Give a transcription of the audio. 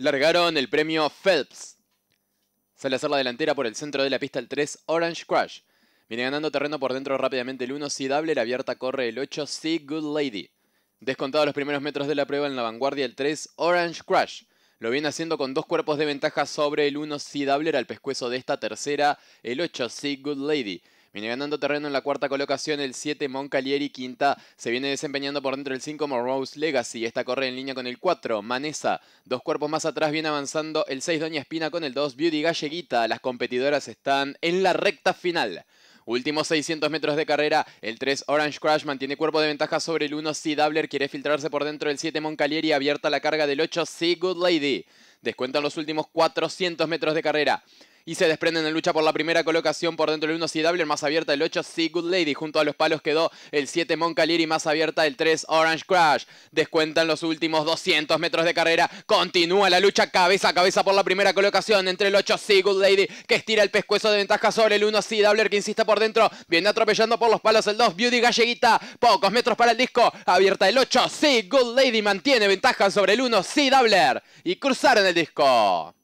Largaron el premio Phelps. Sale a hacer la delantera por el centro de la pista el 3 Orange Crush, Viene ganando terreno por dentro rápidamente el 1 C. La abierta corre el 8 C. Good Lady. Descontado los primeros metros de la prueba en la vanguardia el 3 Orange Crush, Lo viene haciendo con dos cuerpos de ventaja sobre el 1 C. Dabler al pescuezo de esta tercera, el 8 C. Good Lady. Viene ganando terreno en la cuarta colocación el 7 Moncalieri, quinta se viene desempeñando por dentro del 5 Morrose Legacy, esta corre en línea con el 4 Manesa, dos cuerpos más atrás viene avanzando el 6 Doña Espina con el 2 Beauty Galleguita, las competidoras están en la recta final. Últimos 600 metros de carrera, el 3 Orange Crash mantiene cuerpo de ventaja sobre el 1 Sea Dabler, quiere filtrarse por dentro del 7 Moncalieri, abierta la carga del 8 Sea Good Lady. Descuentan los últimos 400 metros de carrera y se desprenden en lucha por la primera colocación por dentro del 1 CW, más abierta el 8 Sea Good Lady, junto a los palos quedó el 7 y más abierta el 3 Orange Crash. Descuentan los últimos 200 metros de carrera, continúa la lucha cabeza a cabeza por la primera colocación entre el 8 Sea Good Lady, que estira el pescuezo de ventaja sobre el 1 CW, que insiste por dentro, viene atropellando por los palos el 2 Beauty Galleguita, pocos metros para el disco, abierta el 8 Sea Good Lady, mantiene ventaja sobre el 1 CW y cruzaron el disco.